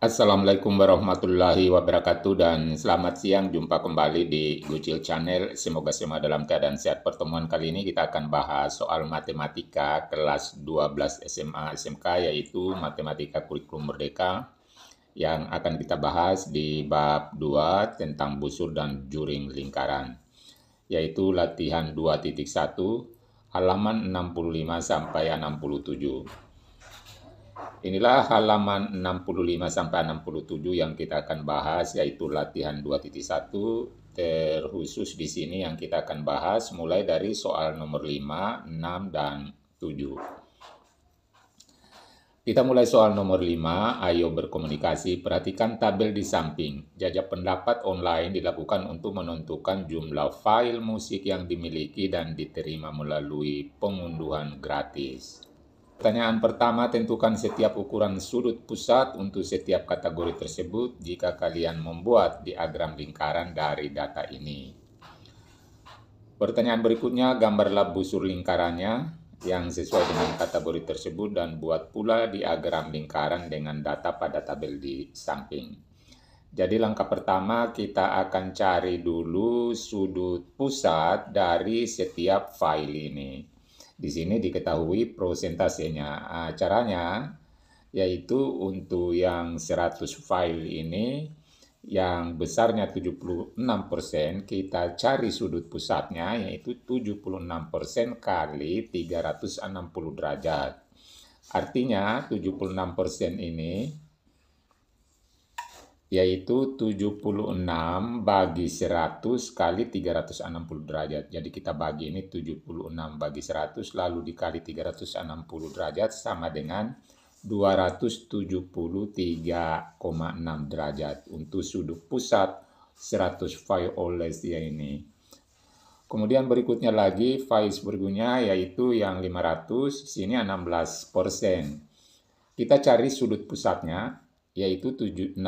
Assalamualaikum warahmatullahi wabarakatuh dan selamat siang jumpa kembali di Gucil Channel. Semoga semua dalam keadaan sehat. Pertemuan kali ini kita akan bahas soal matematika kelas 12 SMA SMK yaitu matematika kurikulum merdeka yang akan kita bahas di bab 2 tentang busur dan juring lingkaran yaitu latihan 2.1 halaman 65 sampai 67. Inilah halaman 65 sampai 67 yang kita akan bahas yaitu latihan 2.1 terkhusus di sini yang kita akan bahas mulai dari soal nomor 5, 6 dan 7. Kita mulai soal nomor 5, ayo berkomunikasi, perhatikan tabel di samping. Jajak pendapat online dilakukan untuk menentukan jumlah file musik yang dimiliki dan diterima melalui pengunduhan gratis. Pertanyaan pertama, tentukan setiap ukuran sudut pusat untuk setiap kategori tersebut jika kalian membuat diagram lingkaran dari data ini. Pertanyaan berikutnya, gambarlah busur lingkarannya yang sesuai dengan kategori tersebut dan buat pula diagram lingkaran dengan data pada tabel di samping. Jadi langkah pertama kita akan cari dulu sudut pusat dari setiap file ini. Di sini diketahui prosentasenya. Uh, ah, caranya yaitu untuk yang 100 file ini yang besarnya 76% kita cari sudut pusatnya yaitu 76% kali 360 derajat. Artinya 76% ini yaitu 76 bagi 100 kali 360 derajat. Jadi kita bagi ini 76 bagi 100 lalu dikali 360 derajat sama dengan 273,6 derajat untuk sudut pusat 100 phi oleh dia ini. Kemudian berikutnya lagi phi sebergunya yaitu yang 500 sini 16 persen. Kita cari sudut pusatnya yaitu 76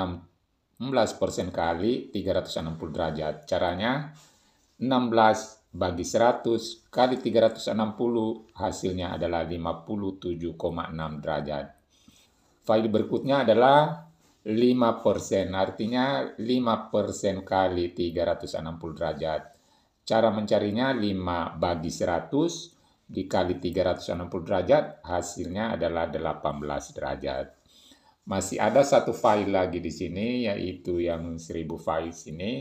16% kali 360 derajat. Caranya 16 bagi 100 kali 360 hasilnya adalah 57,6 derajat. File berikutnya adalah 5%, artinya 5% kali 360 derajat. Cara mencarinya 5 bagi 100 dikali 360 derajat, hasilnya adalah 18 derajat masih ada satu file lagi di sini yaitu yang 1000 file sini.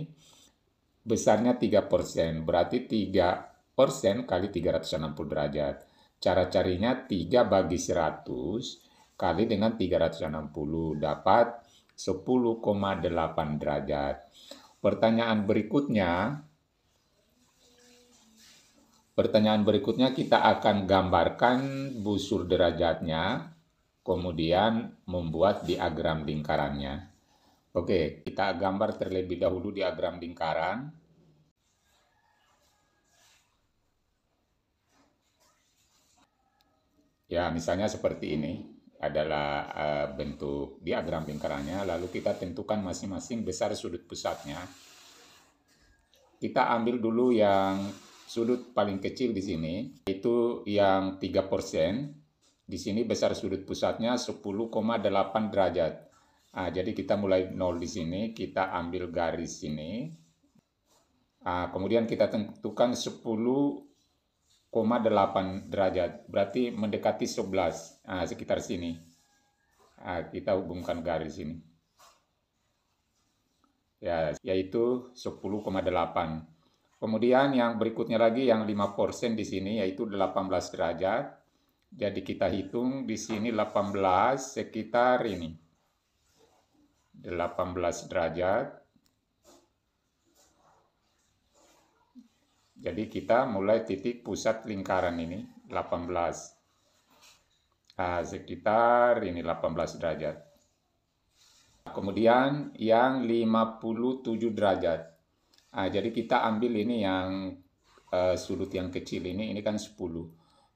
besarnya 3%, berarti 3% kali 360 derajat. Cara carinya 3 bagi 100 kali dengan 360 dapat 10,8 derajat. Pertanyaan berikutnya Pertanyaan berikutnya kita akan gambarkan busur derajatnya kemudian membuat diagram lingkarannya. Oke, kita gambar terlebih dahulu diagram lingkaran. Ya, misalnya seperti ini adalah eh, bentuk diagram lingkarannya. Lalu kita tentukan masing-masing besar sudut pusatnya. Kita ambil dulu yang sudut paling kecil di sini, itu yang 3%. Di sini besar sudut pusatnya 10,8 derajat. Nah, jadi kita mulai nol di sini, kita ambil garis sini. Nah, kemudian kita tentukan 10,8 derajat, berarti mendekati 11, nah, sekitar sini. Nah, kita hubungkan garis ini. Ya, yaitu 10,8. Kemudian yang berikutnya lagi yang 5% di sini yaitu 18 derajat. Jadi kita hitung di sini 18 sekitar ini. 18 derajat. Jadi kita mulai titik pusat lingkaran ini 18. Nah, sekitar ini 18 derajat. Kemudian yang 57 derajat. Nah, jadi kita ambil ini yang uh, sudut yang kecil ini, ini kan 10.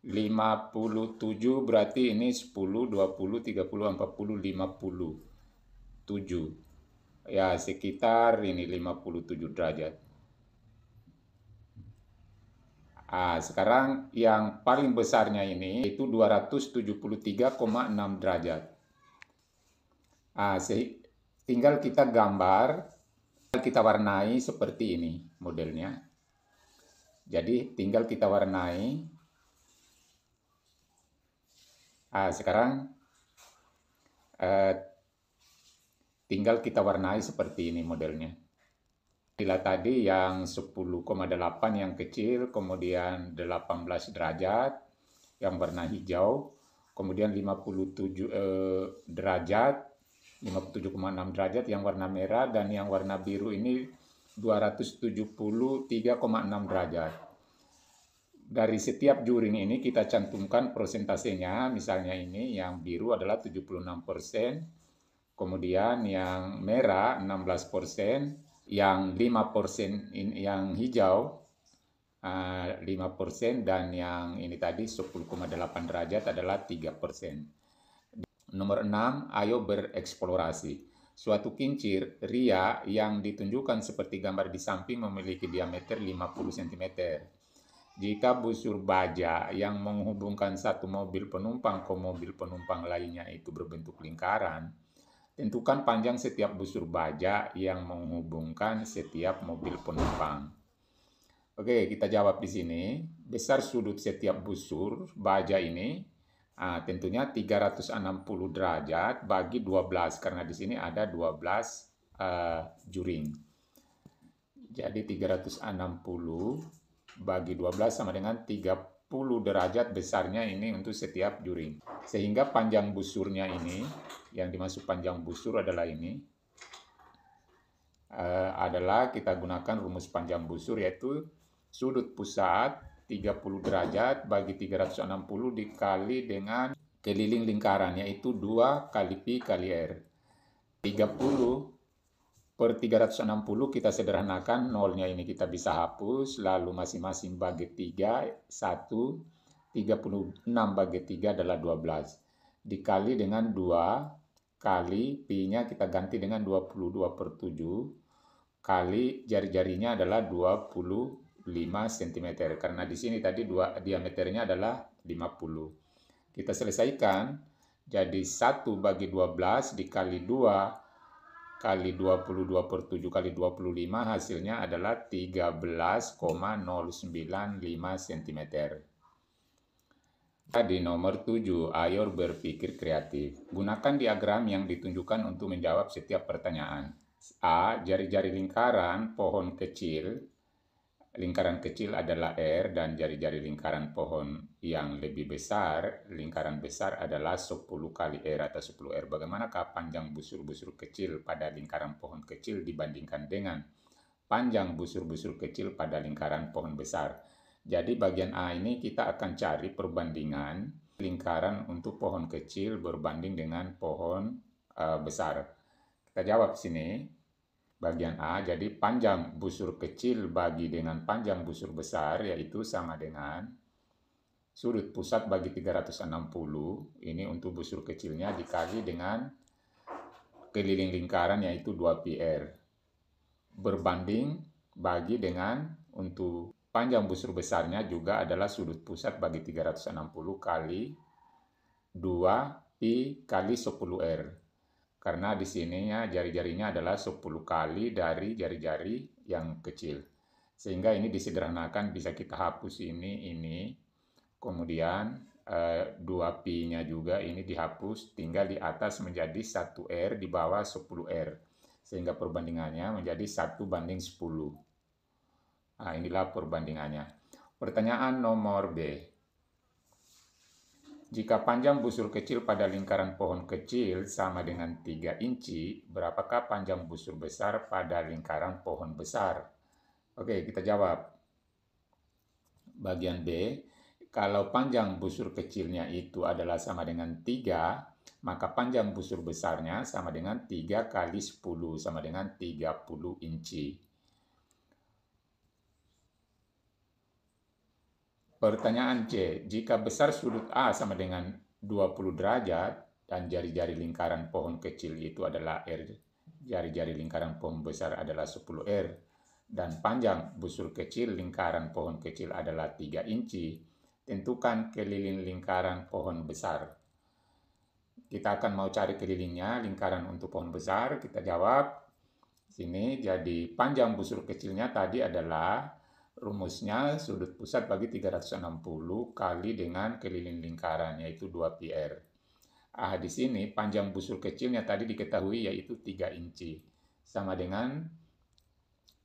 57 berarti ini 10, 20, 30, 40, 50, 7. Ya, sekitar ini 57 derajat. Ah, sekarang yang paling besarnya ini itu 273,6 derajat. Ah, tinggal kita gambar, kita warnai seperti ini modelnya. Jadi tinggal kita warnai Nah, sekarang eh, tinggal kita warnai seperti ini modelnya. Bila tadi yang 10,8 yang kecil, kemudian 18 derajat yang warna hijau, kemudian 57 eh, derajat, 57,6 derajat yang warna merah dan yang warna biru ini 273,6 derajat dari setiap juring ini kita cantumkan persentasenya, misalnya ini yang biru adalah 76 persen, kemudian yang merah 16 persen, yang 5 persen yang hijau 5 ah, persen, dan yang ini tadi 10,8 derajat adalah 3 persen. Nomor 6, ayo bereksplorasi. Suatu kincir ria yang ditunjukkan seperti gambar di samping memiliki diameter 50 cm jika busur baja yang menghubungkan satu mobil penumpang ke mobil penumpang lainnya itu berbentuk lingkaran, tentukan panjang setiap busur baja yang menghubungkan setiap mobil penumpang. Oke, kita jawab di sini. Besar sudut setiap busur baja ini ah, tentunya 360 derajat bagi 12 karena di sini ada 12 uh, ah, juring. Jadi 360 bagi 12 sama dengan 30 derajat besarnya ini untuk setiap juring. Sehingga panjang busurnya ini, yang dimaksud panjang busur adalah ini, uh, adalah kita gunakan rumus panjang busur yaitu sudut pusat 30 derajat bagi 360 dikali dengan keliling lingkaran yaitu 2 kali pi kali r. 30 per 360 kita sederhanakan nolnya ini kita bisa hapus lalu masing-masing bagi 3 1 36 bagi 3 adalah 12 dikali dengan 2 kali pi-nya kita ganti dengan 22 per 7 kali jari-jarinya adalah 25 cm karena di sini tadi dua diameternya adalah 50 kita selesaikan jadi 1 bagi 12 dikali 2 kali 22 per 7 kali 25 hasilnya adalah 13,095 cm. Tadi nomor 7, ayo berpikir kreatif. Gunakan diagram yang ditunjukkan untuk menjawab setiap pertanyaan. A. Jari-jari lingkaran, pohon kecil, Lingkaran kecil adalah R dan jari-jari lingkaran pohon yang lebih besar, lingkaran besar adalah 10 kali R atau 10 R. Bagaimanakah panjang busur-busur kecil pada lingkaran pohon kecil dibandingkan dengan panjang busur-busur kecil pada lingkaran pohon besar? Jadi bagian A ini kita akan cari perbandingan lingkaran untuk pohon kecil berbanding dengan pohon uh, besar. Kita jawab sini, bagian A, jadi panjang busur kecil bagi dengan panjang busur besar, yaitu sama dengan sudut pusat bagi 360, ini untuk busur kecilnya dikali dengan keliling lingkaran yaitu 2PR. Berbanding bagi dengan untuk panjang busur besarnya juga adalah sudut pusat bagi 360 kali 2 pi kali 10 r karena di sininya jari-jarinya adalah 10 kali dari jari-jari yang kecil. Sehingga ini disederhanakan bisa kita hapus ini, ini. Kemudian eh, 2P-nya juga ini dihapus, tinggal di atas menjadi 1R, di bawah 10R. Sehingga perbandingannya menjadi 1 banding 10. Nah, inilah perbandingannya. Pertanyaan nomor B. Jika panjang busur kecil pada lingkaran pohon kecil sama dengan 3 inci, berapakah panjang busur besar pada lingkaran pohon besar? Oke, kita jawab. Bagian B, kalau panjang busur kecilnya itu adalah sama dengan 3, maka panjang busur besarnya sama dengan 3 kali 10, sama dengan 30 inci. Pertanyaan C, jika besar sudut A sama dengan 20 derajat dan jari-jari lingkaran pohon kecil itu adalah R, jari-jari lingkaran pohon besar adalah 10 R, dan panjang busur kecil lingkaran pohon kecil adalah 3 inci, tentukan keliling lingkaran pohon besar. Kita akan mau cari kelilingnya, lingkaran untuk pohon besar, kita jawab. Sini, jadi panjang busur kecilnya tadi adalah Rumusnya sudut pusat bagi 360 kali dengan keliling lingkaran, yaitu 2PR. Ah, di sini panjang busur kecilnya tadi diketahui yaitu 3 inci. Sama dengan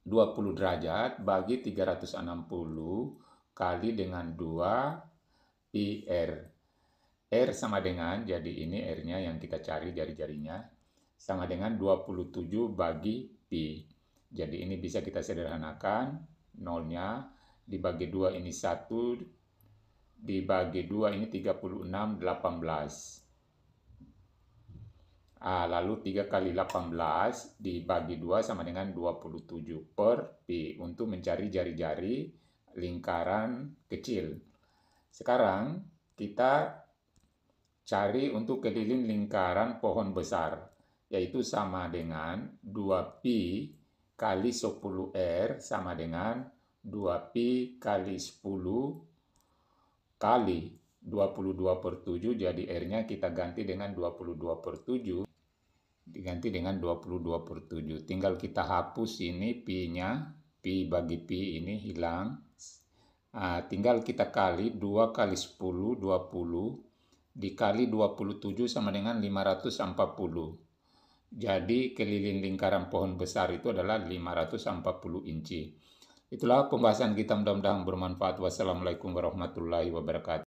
20 derajat bagi 360 kali dengan 2 PR. R sama dengan, jadi ini R-nya yang kita cari jari-jarinya, sama dengan 27 bagi Pi. Jadi ini bisa kita sederhanakan nolnya dibagi dua ini satu dibagi dua ini 36 18 ah, lalu tiga kali 18 dibagi dua sama dengan 27 per pi untuk mencari jari-jari lingkaran kecil sekarang kita cari untuk keliling lingkaran pohon besar yaitu sama dengan 2pi kali 10R sama dengan 2Pi kali 10 kali 22 per 7, jadi R-nya kita ganti dengan 22 per 7, diganti dengan 22 per 7. Tinggal kita hapus ini Pi-nya, Pi bagi Pi ini hilang. Nah, tinggal kita kali 2 kali 10, 20, dikali 27 sama dengan 540. Jadi keliling lingkaran pohon besar itu adalah 540 inci. Itulah pembahasan kita mudah-mudahan bermanfaat. Wassalamualaikum warahmatullahi wabarakatuh.